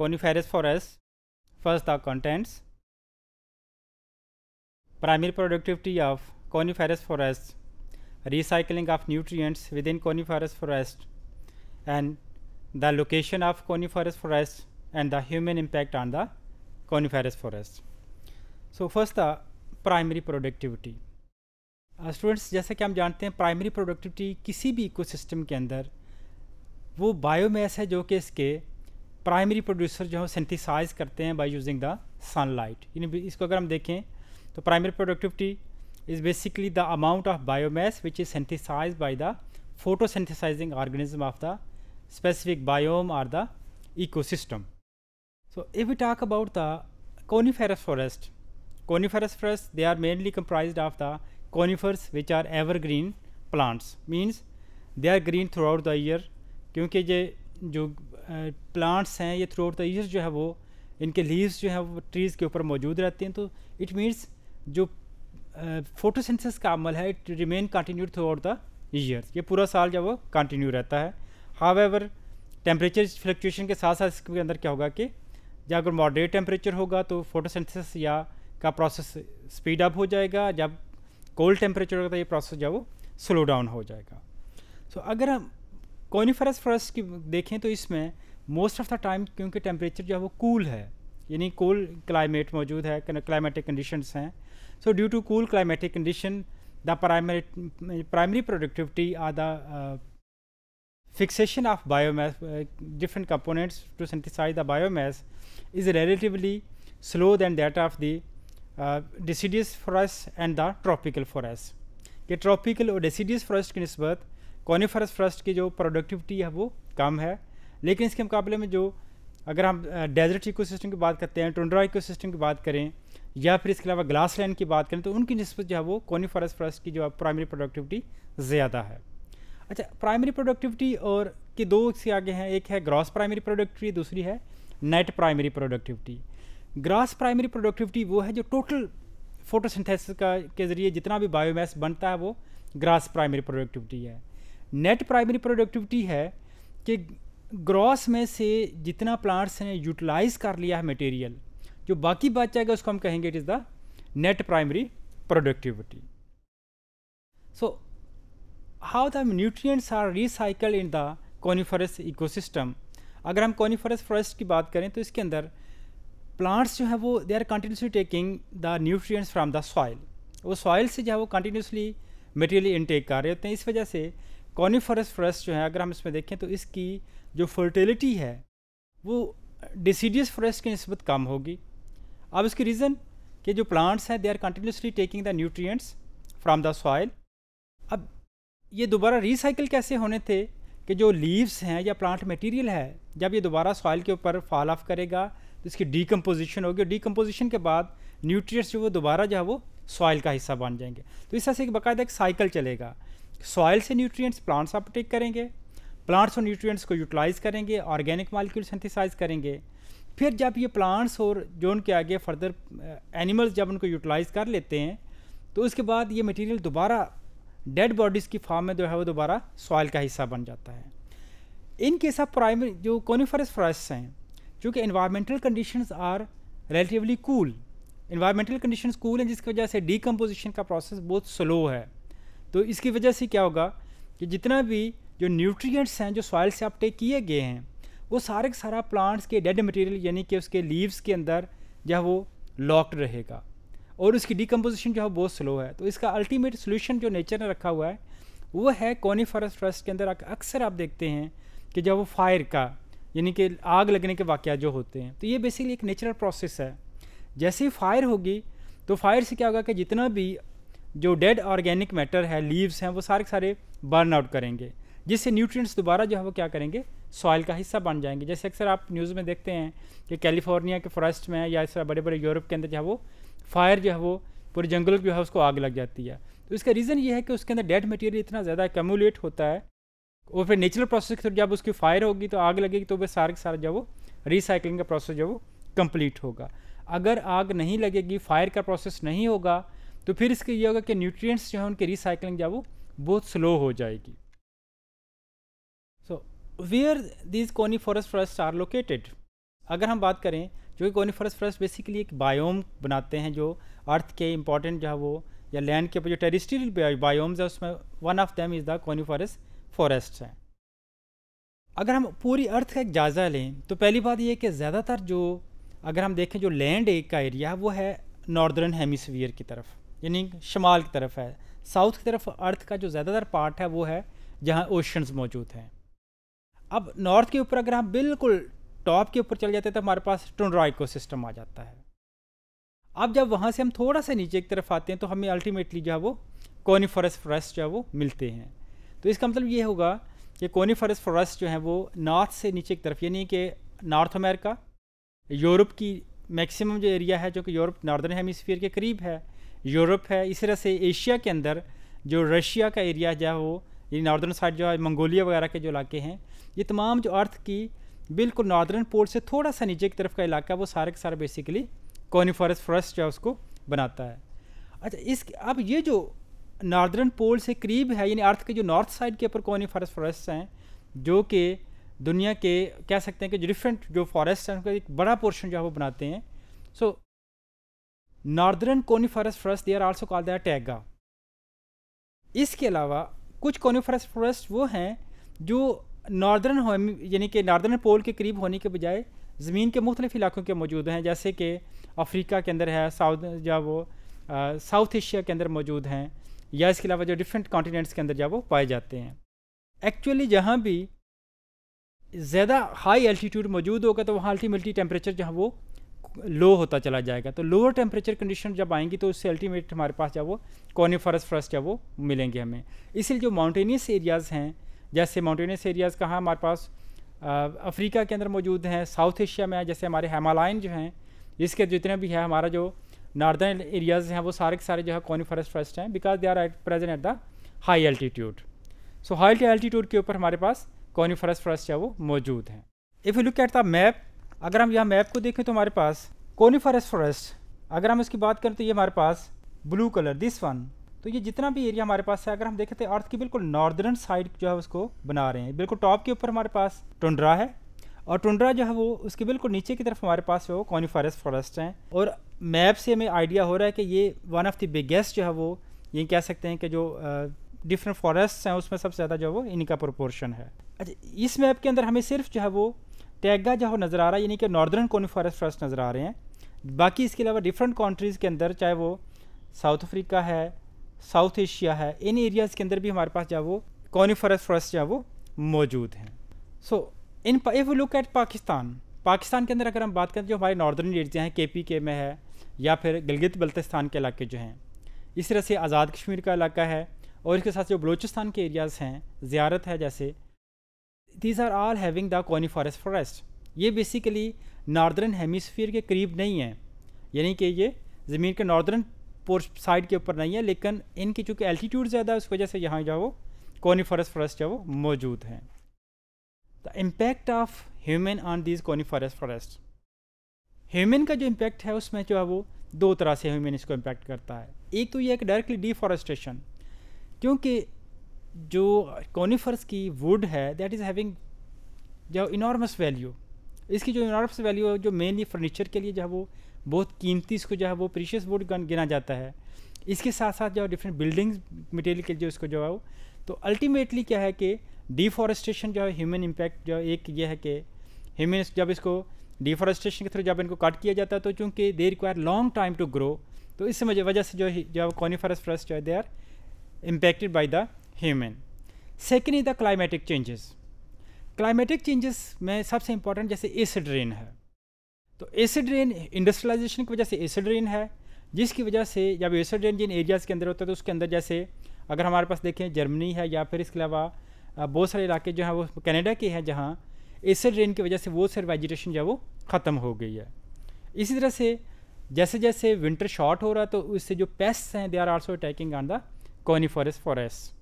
coniferous forest First, the contents. Primary productivity of coniferous forest recycling of nutrients within coniferous forest, and the location of coniferous forest and the human impact on the coniferous forest. So first the primary productivity. Students uh, जैसे कि हम जानते हैं primary productivity किसी भी ecosystem के अंदर वो बायोमैस है जो कि इसके प्राइमरी प्रोड्यूसर जो है सेंथिसाइज करते हैं by using the sun sunlight इसको अगर हम देखें तो primary productivity is basically the amount of biomass which is synthesize by the photosynthesizing organism of the specific biome or the ecosystem so if you talk about the coniferous forest coniferous forest they are mainly comprise of the conifers which are evergreen plants means they are green throughout the year क्योंकि ये जो plants हैं ये through throughout the year जो है वो इनके leaves जो है वो ट्रीज़ के ऊपर मौजूद रहती हैं तो इट मीन्स जो फोटोसिंथेसिस का अमल है it remain continue throughout the years ये पूरा साल जो वो कंटिन्यू रहता है हाव एवर टेम्परेचर फ्लक्चुएशन के साथ साथ इसके अंदर क्या होगा कि जब अगर मॉडरेट टेम्परेचर होगा तो फोटोसिंथेसिस या का प्रोसेस स्पीड अप हो जाएगा जब कोल्ड टेम्परेचर होगा तो ये प्रोसेस जो वो स्लो डाउन हो जाएगा सो so, अगर हम कॉनिफरस फ्रस की देखें तो इसमें मोस्ट ऑफ द टाइम क्योंकि टेम्परेचर जो है वो कूल है यानी कूल क्लाइमेट मौजूद है क्लाइमेटिक कंडीशन हैं so due to cool climatic condition the primary primary productivity or the fixation of biomass different components to synthesize the biomass is relatively slow than that of the deciduous forest and the tropical forest के tropical और deciduous forest की नस्बत coniferous first की जो productivity है वो कम है लेकिन इसके मुकाबले में जो अगर हम डेजर्ट इकोसिस्टम की बात करते हैं टुंड्रा इकोसिस्टम की बात करें या फिर इसके अलावा ग्लास लैंड की बात करें तो उनकी नस्बत जो है वो कॉनिफरस फ्रस्ट की जो प्राइमरी प्रोडक्टिविटी ज़्यादा है अच्छा प्राइमरी प्रोडक्टिविटी और के दो से आगे हैं एक है ग्रॉस प्राइमरी प्रोडक्टिविटी दूसरी है net primary productivity gross primary productivity वो है जो टोटल फोटोसिंथेसिस का के ज़रिए जितना भी बायोमास बनता है वो ग्रास प्राइमरी प्रोडक्टिविटी है नेट प्राइमरी प्रोडक्टिविटी है कि ग्रॉस में से जितना प्लांट्स ने यूटिलाइज कर लिया है मटेरियल जो बाकी बच जाएगा उसको हम कहेंगे it is the net primary productivity so how the nutrients are recycle in the coniferous ecosystem अगर हम कॉनिफरस फॉरेस्ट की बात करें तो इसके अंदर प्लांट्स जो है वो they are continuously taking the nutrients from the soil वो सॉइल से जो है वो कंटिन्यूसली मटेरियल इनटेक कर रहे होते हैं इस वजह से कॉनीफरस फॉरेस्ट जो है अगर हम इसमें देखें तो इसकी जो फर्टिलिटी है वो डिसीडियस फॉरेस्ट के नस्बत कम होगी अब इसकी रीज़न कि जो प्लांट्स हैं they are continuously taking the nutrients from the soil अब ये दोबारा रिसाइकिल कैसे होने थे कि जो लीव्स हैं या प्लांट मटेरियल है जब ये दोबारा सॉइल के ऊपर फॉल ऑफ करेगा तो इसकी डिकम्पोजिशन होगी डिकम्पोजिशन के बाद न्यूट्रिएंट्स जो वो दोबारा जो है वो सॉइल का हिस्सा बन जाएंगे तो इस तरह से एक बाकायदा एक साइकिल चलेगा सॉइल से न्यूट्रिएंट्स प्लांट्स अपटेक करेंगे प्लांट्स और न्यूट्रिएंट्स को यूटिलाइज़ करेंगे ऑर्गेनिक मालिक्यूल सिंथिसाइज करेंगे फिर जब ये प्लांट्स और जो उनके आगे फर्दर एनिमल्स uh, जब उनको यूटिलाइज़ कर लेते हैं तो उसके बाद ये मटेरियल दोबारा डेड बॉडीज़ की फॉर्म में जो है वो दोबारा सॉयल का हिस्सा बन जाता है इनके सब प्राइमरी जो कॉनिफरस फॉरेस्ट हैं चूँकि environmental condition are relatively cool environmental condition cool हैं जिसकी वजह से डीकम्पोजिशन का प्रोसेस बहुत स्लो है तो इसकी वजह से क्या होगा कि जितना भी जो न्यूट्रिएंट्स हैं जो सॉइल से आप टेक किए गए हैं वो सारे का सारा प्लांट्स के डेड मटेरियल यानी कि उसके लीव्स के अंदर जो है वो लॉक्ड रहेगा और उसकी डिकम्पोजिशन जो है बहुत स्लो है तो इसका अल्टीमेट सोल्यूशन जो नेचर ने रखा हुआ है वो है कॉनीफरस ट्रस्ट के अंदर अक्सर आप देखते हैं कि जब वो फायर का यानी कि आग लगने के वाक़ जो होते हैं तो ये बेसिकली एक नेचुरल प्रोसेस है जैसे ही फायर होगी तो फायर से क्या होगा कि जितना भी जो डेड ऑर्गेनिक मैटर है लीव्स हैं वो सारे सारे बर्न आउट करेंगे जिससे न्यूट्रिएंट्स दोबारा जो है वो क्या करेंगे सॉइल का हिस्सा बन जाएंगे जैसे अक्सर आप न्यूज़ में देखते हैं कि कैलिफोर्निया के फॉरेस्ट में या इस तरह बड़े बड़े यूरोप के अंदर जो है वो फायर जो है वो पूरे जंगल जो है उसको आग लग जाती है तो इसका रीज़न ये है कि उसके अंदर डेड मटेरियल इतना ज़्यादा एक्यूमुलेट होता है और फिर नेचुरल प्रोसेस के थ्रू जब उसकी फायर होगी तो आग लगेगी तो वह सारे सारा जो वो रिसाइकलिंग का प्रोसेस जो वो कंप्लीट होगा अगर आग नहीं लगेगी फायर का प्रोसेस नहीं होगा तो फिर इसके ये होगा कि न्यूट्रिएंट्स जो है उनकी रिसाइकलिंग जो है वो बहुत स्लो हो जाएगी so where these coniferous forest are located अगर हम बात करें जो कि कॉनीफोरस फॉरेस्ट बेसिकली एक बायोम बनाते हैं जो अर्थ के इंपॉर्टेंट जो है वो या लैंड के ऊपर जो टेरिस्ट्रियल बायोम्स है उसमें one of them is the coniferous forest है अगर हम पूरी अर्थ का एक जायज़ा लें तो पहली बात यह कि ज़्यादातर जो अगर हम देखें जो लैंड एक का एरिया है वो है नॉर्दर्न हेमिसफियर की तरफ यानी शमाल की तरफ है साउथ की तरफ अर्थ का जो ज़्यादातर पार्ट है वो है जहाँ ओशंस मौजूद हैं अब नॉर्थ के ऊपर अगर हम बिल्कुल टॉप के ऊपर चले जाते हैं तो हमारे पास टोनरा इको सिस्टम आ जाता है अब जब वहाँ से हम थोड़ा सा नीचे की तरफ आते हैं तो हमें अल्टीमेटली जो है वो कॉनीफरस फॉरेस्ट जो है वो मिलते हैं तो इसका मतलब ये होगा कि कॉनीफरस फॉरेस्ट जो है वो नॉर्थ से नीचे की तरफ यानी कि नॉर्थ अमेरिका यूरोप की मैक्सिमम जो एरिया है जो कि यूरोप नॉर्दर्न हेमिसफियर के करीब है यूरोप है इस तरह से एशिया के अंदर जो रशिया का एरिया जो है वो ये नॉर्दर्न साइड जो है मंगोलिया वगैरह के जो इलाके हैं ये तमाम जो अर्थ की बिल्कुल नॉर्दर्न पोर्ट से थोड़ा सा नीचे की तरफ का इलाका वो सारे के सारे बेसिकली कॉनीफॉरस फॉरेस्ट जो है उसको बनाता है अच्छा इस अब ये जो नॉर्दर्न पोल से करीब है यानी अर्थ के जो नॉर्थ साइड के ऊपर कॉनीफॉरस फॉरेस्ट हैं जो कि दुनिया के कह सकते हैं कि जो डिफरेंट जो फॉरेस्ट हैं उनका एक बड़ा पोर्शन जो है वो बनाते हैं so so, northern coniferous forest they are also called the taiga इसके अलावा कुछ कोनीफरस फॉरेस्ट वो हैं जो नॉर्दर्न यानी कि नॉर्दर्न पोल के करीब होने के बजाय ज़मीन के मुख्तलिफ इलाकों के मौजूद हैं जैसे कि अफ्रीका के अंदर है साउथ या वो साउथ एशिया के अंदर मौजूद हैं या इसके अलावा जो डिफरेंट कॉन्टीनेंट्स के अंदर जा वो पाए जाते हैं एक्चुअली जहाँ भी ज़्यादा हाई एल्टीट्यूड मौजूद होगा तो वहाँ अल्टीमेटली टेम्परेचर जहाँ वो लो होता चला जाएगा तो लोअर टेम्परेचर कंडीशन जब आएंगी तो उससे अल्टीमेट हमारे पास जब वो कॉनिफरस फ्रस्ट जब वो मिलेंगे हमें इसलिए जो माउंटेनियस एरियाज़ हैं जैसे माउंटेनियस एरियाज़ कहाँ हमारे पास अफ्रीका के अंदर मौजूद हैं साउथ एशिया में जैसे हमारे हेमालयन जो हैं इसके जितने भी है हमारा जो नॉर्दर्न एरियाज़ हैं वो सारे के सारे जो है कॉनिफरस फ्रस्ट हैं because they are at present at the high altitude so high altitude के ऊपर हमारे पास कॉनिफरस फ्रस्ट है वो मौजूद हैं if you look at the map अगर हम यहाँ मैप को देखें तो हमारे पास कोनीफरस फॉरेस्ट अगर हम इसकी बात करें तो ये हमारे पास ब्लू कलर दिस वन तो ये जितना भी एरिया हमारे पास है अगर हम देखें तो अर्थ की बिल्कुल नॉर्दर्न साइड जो है उसको बना रहे हैं बिल्कुल टॉप के ऊपर हमारे पास टुंड्रा है और टुंड्रा जो है वो उसके बिल्कुल नीचे की तरफ हमारे पास जो है वो कॉनीफॉरेस्ट फॉरेस्ट हैं और मैप से हमें आइडिया हो रहा है कि ये वन ऑफ द बिगेस्ट जो है वो ये कह सकते हैं कि जो डिफरेंट फॉरेस्ट हैं उसमें सबसे ज़्यादा जो है वो इनका प्रोपोर्शन है अच्छा इस मैप के अंदर हमें सिर्फ जो है वो टैगा जहाँ नज़र आ रहा है यानी कि नॉर्दर्न कॉनिफारस फॉरेस्ट नज़र आ रहे हैं बाकी इसके अलावा डिफरेंट कंट्रीज़ के अंदर चाहे वो साउथ अफ्रीका है साउथ एशिया है इन एरियाज़ के अंदर भी हमारे पास जो वो कॉनिफरस फॉरेस्ट जो वो मौजूद हैं so in if look at Pakistan Pakistan के अंदर अगर हम बात करें जो हमारे नॉर्दर्न एरिया हैं के पी के में है या फिर गिलगित बल्तिस्तान के इलाके जो हैं इस तरह से आज़ाद कश्मीर का इलाका है और इसके साथ जो बलूचिस्तान के एरियाज़ हैं ज़्यारत है जैसे these are all having the coniferous forest ये बेसिकली नॉर्दर्न हेमिसफियर के करीब नहीं है यानी कि ये ज़मीन के नॉर्दर्न साइड के ऊपर नहीं है लेकिन इनकी चूँकि एल्टीट्यूड ज़्यादा है उस वजह से यहाँ जो वो कॉनीफरस फॉरेस्ट जो वो मौजूद हैं the impact of human on these coniferous forest human का जो इम्पैक्ट है उसमें जो है वो दो तरह से ह्यूमन इसको इम्पेक्ट करता है एक तो ये एक डायरेक्टली डिफॉरेस्टेशन क्योंकि जो कॉनिफर्स की वुड है दैट इज़ हैविंग जो इनॉर्मस वैल्यू इसकी जो इनॉर्मस वैल्यू है जो मेनली फर्नीचर के लिए जो है वो बहुत कीमती इसको जो है वो प्रीशियस वुड गिना जाता है इसके साथ साथ जो डिफरेंट बिल्डिंग्स मटेरियल के जो इसको जो है वो तो अल्टीमेटली क्या है कि डिफॉरेस्टेशन जो है ह्यूमन इम्पैक्ट जो एक ये है कि ह्यूमन जब इसको डिफॉरेस्टेशन के थ्रू जब इनको कट किया जाता है तो चूँकि they require long time to grow तो इस वजह से जो है जो कॉनिफरस फ्रस्ट जो है they are impacted by the human second is the climatic changes climatic changes में सबसे इंपॉर्टेंट जैसे एसिड रेन है तो एसिड रेन इंडस्ट्रियलाइजेशन की वजह से एसिड रेन है जिसकी वजह से जब एसिड रेन जिन एरियाज़ के अंदर होता है तो उसके अंदर जैसे अगर हमारे पास देखें जर्मनी है या फिर इसके अलावा बहुत सारे इलाके जो हैं वो कनाडा के हैं जहाँ एसिड रेन की वजह से वो सारी वेजिटेशन जो है वो ख़त्म हो गई है इसी तरह से जैसे जैसे विंटर शॉर्ट हो रहा है तो उससे जो पेस्ट हैं they are also attacking on the forest forest